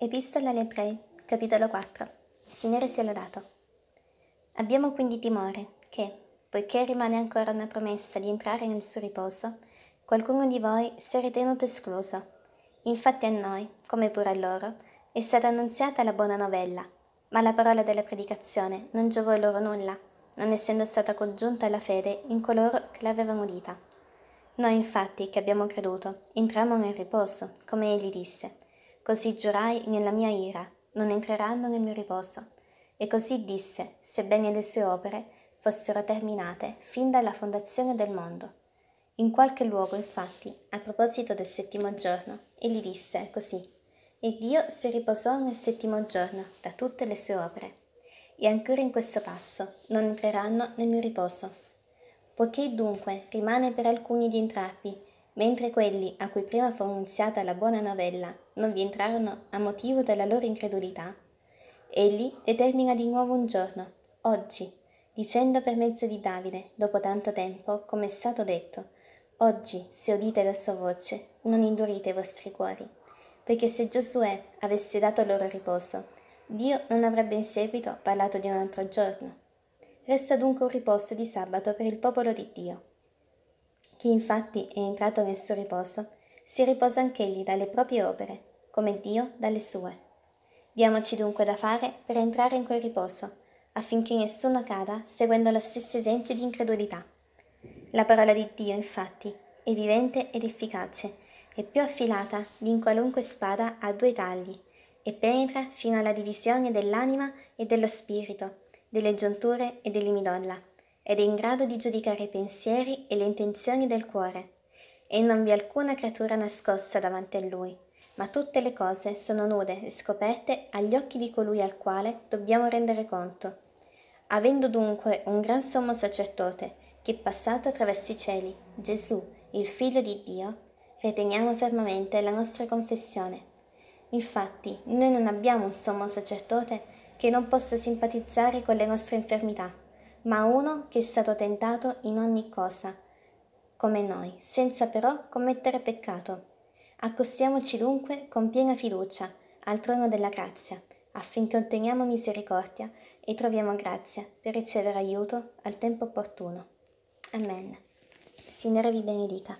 Epistola agli Ebrei, capitolo 4. Il Signore sia lodato. Abbiamo quindi timore che, poiché rimane ancora una promessa di entrare nel suo riposo, qualcuno di voi sia ritenuto escluso. Infatti a noi, come pure a loro, è stata annunziata la buona novella, ma la parola della predicazione non giovò loro nulla, non essendo stata congiunta alla fede in coloro che l'avevano udita. Noi infatti, che abbiamo creduto, entriamo nel riposo, come egli disse – Così giurai nella mia ira, non entreranno nel mio riposo. E così disse, sebbene le sue opere fossero terminate fin dalla fondazione del mondo. In qualche luogo, infatti, a proposito del settimo giorno, egli disse così, e Dio si riposò nel settimo giorno da tutte le sue opere. E ancora in questo passo non entreranno nel mio riposo. Poiché dunque rimane per alcuni di entrambi mentre quelli a cui prima fu annunziata la buona novella non vi entrarono a motivo della loro incredulità, egli determina di nuovo un giorno, oggi, dicendo per mezzo di Davide, dopo tanto tempo, come è stato detto, oggi, se udite la sua voce, non indurite i vostri cuori, perché se Giosuè avesse dato loro riposo, Dio non avrebbe in seguito parlato di un altro giorno. Resta dunque un riposo di sabato per il popolo di Dio. Chi infatti è entrato nel suo riposo, si riposa anch'egli dalle proprie opere, come Dio dalle sue. Diamoci dunque da fare per entrare in quel riposo, affinché nessuno cada seguendo lo stesso esempio di incredulità. La parola di Dio, infatti, è vivente ed efficace, è più affilata di in qualunque spada a due tagli, e penetra fino alla divisione dell'anima e dello spirito, delle giunture e dell'imidolla ed è in grado di giudicare i pensieri e le intenzioni del cuore. E non vi è alcuna creatura nascosta davanti a lui, ma tutte le cose sono nude e scoperte agli occhi di colui al quale dobbiamo rendere conto. Avendo dunque un gran sommo sacerdote, che è passato attraverso i cieli, Gesù, il Figlio di Dio, riteniamo fermamente la nostra confessione. Infatti, noi non abbiamo un sommo sacerdote che non possa simpatizzare con le nostre infermità ma uno che è stato tentato in ogni cosa, come noi, senza però commettere peccato. Accostiamoci dunque con piena fiducia al trono della grazia, affinché otteniamo misericordia e troviamo grazia per ricevere aiuto al tempo opportuno. Amen. Signore vi benedica.